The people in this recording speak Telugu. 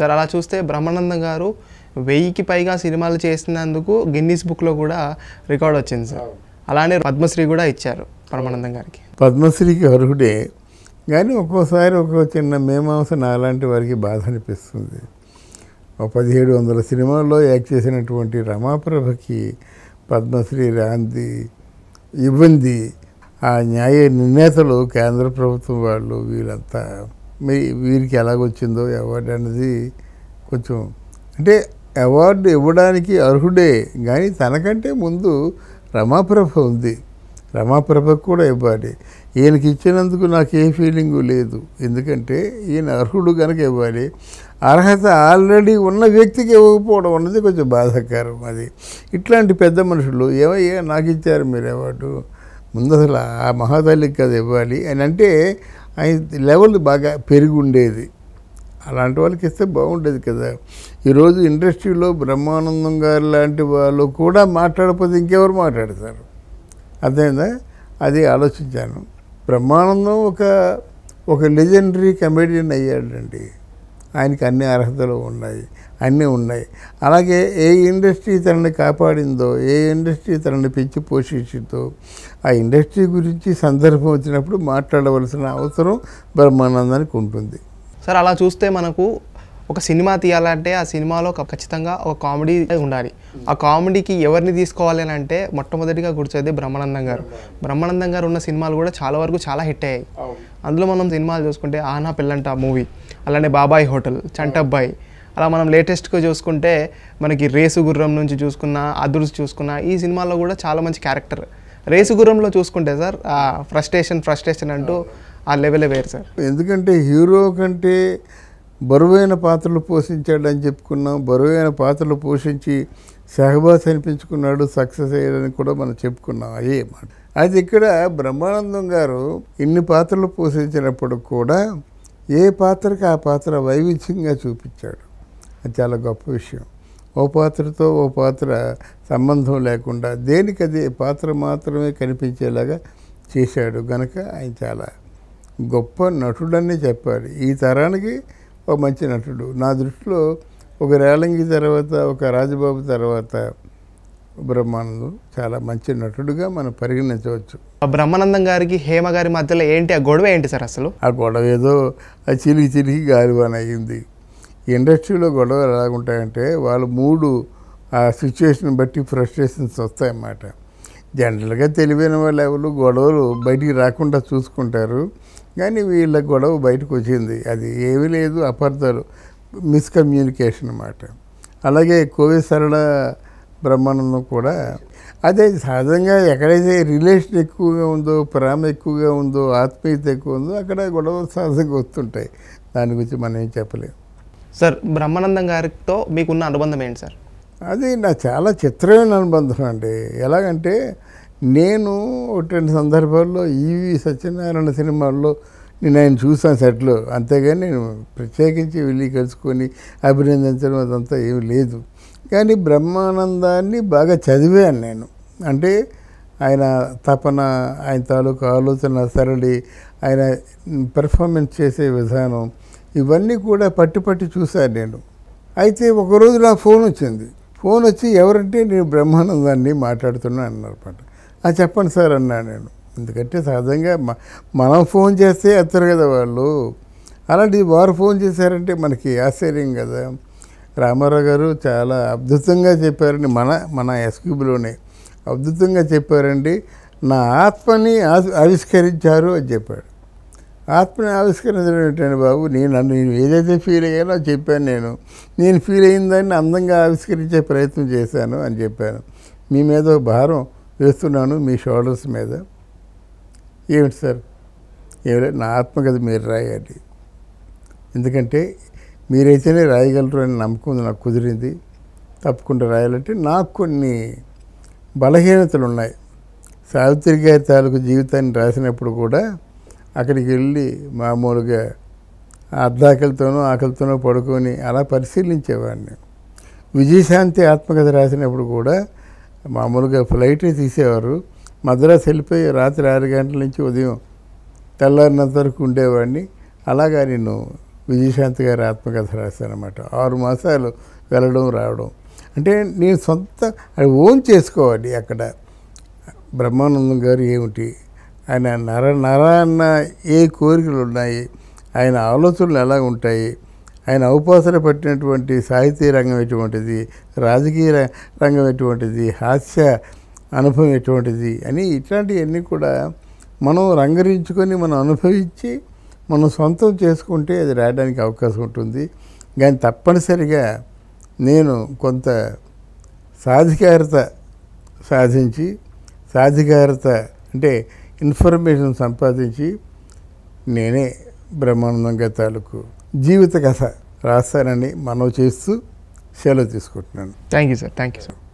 సార్ అలా చూస్తే బ్రహ్మానందం గారు వెయ్యికి పైగా సినిమాలు చేసినందుకు గిన్నీస్ బుక్లో కూడా రికార్డ్ వచ్చింది సార్ అలానే పద్మశ్రీ కూడా ఇచ్చారు పరమానందం గారికి పద్మశ్రీకి అర్హుడే కానీ ఒక్కోసారి ఒక్కో చిన్న మేమాంస నాలాంటి వారికి బాధ అనిపిస్తుంది ఒక పదిహేడు వందల సినిమాల్లో యాక్ట్ చేసినటువంటి రమాప్రభకి పద్మశ్రీ రాంది ఇవ్వంది ఆ న్యాయ నిర్ణేతలు కేంద్ర ప్రభుత్వం వాళ్ళు వీళ్ళంతా మీ వీరికి ఎలాగొచ్చిందో అవార్డు అనేది కొంచెం అంటే అవార్డు ఇవ్వడానికి అర్హుడే కానీ తనకంటే ముందు రమాప్రభ ఉంది రమాప్రభకు కూడా ఇవ్వాలి ఈయనకి ఇచ్చినందుకు నాకు ఏ ఫీలింగు లేదు ఎందుకంటే ఈయన అర్హుడు కనుక ఇవ్వాలి అర్హత ఆల్రెడీ ఉన్న వ్యక్తికి ఇవ్వకపోవడం అన్నది కొంచెం బాధాకరం అది ఇట్లాంటి పెద్ద మనుషులు ఏమయ్యా నాకు ఇచ్చారు మీరు అవార్డు ముందు అసలు ఆ మహాతల్లికి అది ఇవ్వాలి అని అంటే ఆయన లెవెల్ బాగా పెరిగి ఉండేది అలాంటి వాళ్ళకి ఇస్తే బాగుండేది కదా ఈరోజు ఇండస్ట్రీలో బ్రహ్మానందం గారు లాంటి వాళ్ళు కూడా మాట్లాడకపోతే ఇంకెవరు మాట్లాడతారు అర్థమైందా అది ఆలోచించాను బ్రహ్మానందం ఒక ఒక లెజెండరీ కమెడియన్ అయ్యాడండి ఆయనకి అన్ని అర్హతలు ఉన్నాయి అన్నీ ఉన్నాయి అలాగే ఏ ఇండస్ట్రీ తనని కాపాడిందో ఏ ఇండస్ట్రీ తనని పెంచి పోషించిందో ఆ ఇండస్ట్రీ గురించి సందర్భం వచ్చినప్పుడు మాట్లాడవలసిన అవసరం బ్రహ్మానందానికి ఉంటుంది సార్ అలా చూస్తే మనకు ఒక సినిమా తీయాలంటే ఆ సినిమాలో ఖచ్చితంగా ఒక కామెడీ ఉండాలి ఆ కామెడీకి ఎవరిని తీసుకోవాలి అని అంటే మొట్టమొదటిగా గుర్తొచ్చేది బ్రహ్మానందం గారు బ్రహ్మానందం గారు ఉన్న సినిమాలు కూడా చాలా వరకు చాలా హిట్ అయ్యాయి అందులో మనం సినిమాలు చూసుకుంటే ఆనా పిల్లంట మూవీ అలానే బాబాయ్ హోటల్ చంటబ్బాయి అలా మనం లేటెస్ట్గా చూసుకుంటే మనకి రేసు గుర్రం నుంచి చూసుకున్న అదుర్స్ చూసుకున్న ఈ సినిమాలో కూడా చాలా మంచి క్యారెక్టర్ రేసు గుర్రంలో చూసుకుంటే సార్ ఫ్రస్ట్రేషన్ ఫ్రస్ట్రేషన్ అంటూ ఆ లెవెలే వేరు సార్ ఎందుకంటే హీరో కంటే బరువైన పాత్రలు పోషించాడు అని చెప్పుకున్నాం బరువైన పాత్రలు పోషించి సహబాస్ అనిపించుకున్నాడు సక్సెస్ అయ్యాడని కూడా మనం చెప్పుకున్నాం అదే మాట అయితే ఇక్కడ బ్రహ్మానందం గారు ఇన్ని పాత్రలు పోషించినప్పుడు కూడా ఏ పాత్రకి ఆ పాత్ర వైవిధ్యంగా చూపించాడు అది చాలా గొప్ప విషయం ఓ పాత్రతో ఓ పాత్ర సంబంధం లేకుండా దేనికి అది పాత్ర మాత్రమే కనిపించేలాగా చేశాడు గనక ఆయన చాలా గొప్ప నటుడని చెప్పాలి ఈ తరానికి ఒక మంచి నటుడు నా దృష్టిలో ఒక రేలంగి తర్వాత ఒక రాజబాబు తర్వాత బ్రహ్మానందం చాలా మంచి నటుడుగా మనం పరిగణించవచ్చు బ్రహ్మానందం గారికి హేమ గారి మధ్యలో ఏంటి ఆ గొడవ ఏంటి సార్ అసలు ఆ గొడవ ఏదో ఆ చిరిగి చిరిగి గాలివాన్ అయింది ఇండస్ట్రీలో గొడవలు ఎలాగుంటాయంటే వాళ్ళు మూడు ఆ సిచ్యువేషన్ బట్టి ఫ్రస్ట్రేషన్స్ వస్తాయన్నమాట జనరల్గా తెలివైన వాళ్ళు ఎవరు గొడవలు బయటికి రాకుండా చూసుకుంటారు కానీ వీళ్ళ గొడవ బయటకు వచ్చింది అది ఏమీ లేదు అపార్థాలు మిస్కమ్యూనికేషన్ అన్నమాట అలాగే కోవి సరళ బ్రహ్మానందం కూడా అదే సహజంగా ఎక్కడైతే రిలేషన్ ఎక్కువగా ఉందో ప్రేమ ఎక్కువగా ఉందో ఆత్మీయత ఎక్కువ ఉందో అక్కడ గొడవలు సహజంగా వస్తుంటాయి దాని గురించి మనం ఏం చెప్పలేము సార్ బ్రహ్మానందం గారితో మీకున్న అనుబంధం ఏంటి సార్ అది నా చాలా చిత్రమైన అనుబంధం అండి ఎలాగంటే నేను రెండు సందర్భాల్లో ఈవి సత్యనారాయణ సినిమాల్లో నేను ఆయన చూసాను సెట్లో అంతేగాని నేను ప్రత్యేకించి వెళ్ళి కలుసుకొని అభినందించడం అదంతా ఏమి లేదు కానీ బ్రహ్మానందాన్ని బాగా చదివాను నేను అంటే ఆయన తపన ఆయన తాలూకు ఆలోచన సరళి ఆయన పెర్ఫార్మెన్స్ చేసే విధానం ఇవన్నీ కూడా పట్టి పట్టి చూశాను నేను అయితే ఒకరోజు నా ఫోన్ వచ్చింది ఫోన్ వచ్చి ఎవరంటే నేను బ్రహ్మానందాన్ని మాట్లాడుతున్నాను అన్నమాట అది చెప్పండి సార్ అన్నా నేను ఎందుకంటే సహజంగా మనం ఫోన్ చేస్తే ఎత్తారు కదా వాళ్ళు అలాంటి వారు ఫోన్ చేశారంటే మనకి ఆశ్చర్యం కదా రామారావు గారు చాలా అద్భుతంగా చెప్పారండి మన మన ఎస్క్యూబ్లోనే అద్భుతంగా చెప్పారండి నా ఆత్మని ఆవిష్కరించారు అని చెప్పాడు ఆత్మని ఆవిష్కరించడం ఏంటండి బాబు నేను నన్ను నేను ఏదైతే ఫీల్ అయ్యానో చెప్పాను నేను నేను ఫీల్ అయిందని అందంగా ఆవిష్కరించే ప్రయత్నం చేశాను అని చెప్పాను మీ మీద భారం వేస్తున్నాను మీ షోల్డర్స్ మీద ఏమిటి సార్ ఏమైనా నా ఆత్మకథ మీరు రాయండి ఎందుకంటే మీరైతేనే రాయగలరు అని నమ్మకం నాకు కుదిరింది తప్పకుండా రాయాలంటే నాకు కొన్ని బలహీనతలు ఉన్నాయి సావిత్రి గారి తాలూకు జీవితాన్ని రాసినప్పుడు కూడా అక్కడికి వెళ్ళి మామూలుగా అర్ధాకలితోనో ఆకలితోనో పడుకొని అలా పరిశీలించేవాడిని విజయశాంతి ఆత్మకథ రాసినప్పుడు కూడా మామూలుగా ఫ్లైటే తీసేవారు మద్రాసు వెళ్ళిపోయి రాత్రి ఆరు గంటల నుంచి ఉదయం తెల్లారినంత వరకు ఉండేవాడిని అలాగా నేను విజయశాంతి గారి ఆత్మకథ రాశానమాట ఆరు మాసాలు వెళ్ళడం రావడం అంటే నేను సొంత అది ఓన్ చేసుకోవాలి అక్కడ బ్రహ్మానందం గారు ఏమిటి ఆయన నర నరాన్న ఏ కోరికలు ఉన్నాయి ఆయన ఆలోచనలు ఎలా ఉంటాయి ఆయన ఔపాసన పట్టినటువంటి సాహితీ రంగం ఎటువంటిది రాజకీయ రంగం ఎటువంటిది హాస్య అనుభవం ఎటువంటిది అని ఇట్లాంటివన్నీ కూడా మనం రంగరించుకొని మనం అనుభవించి మనం సొంతం చేసుకుంటే అది రాయడానికి అవకాశం ఉంటుంది కానీ తప్పనిసరిగా నేను కొంత సాధికారత సాధించి సాధికారత అంటే ఇన్ఫర్మేషన్ సంపాదించి నేనే బ్రహ్మానందంగా తాలూకు జీవిత కథ రాస్తానని మనం చేస్తూ సెలవు తీసుకుంటున్నాను thank you sir thank you sir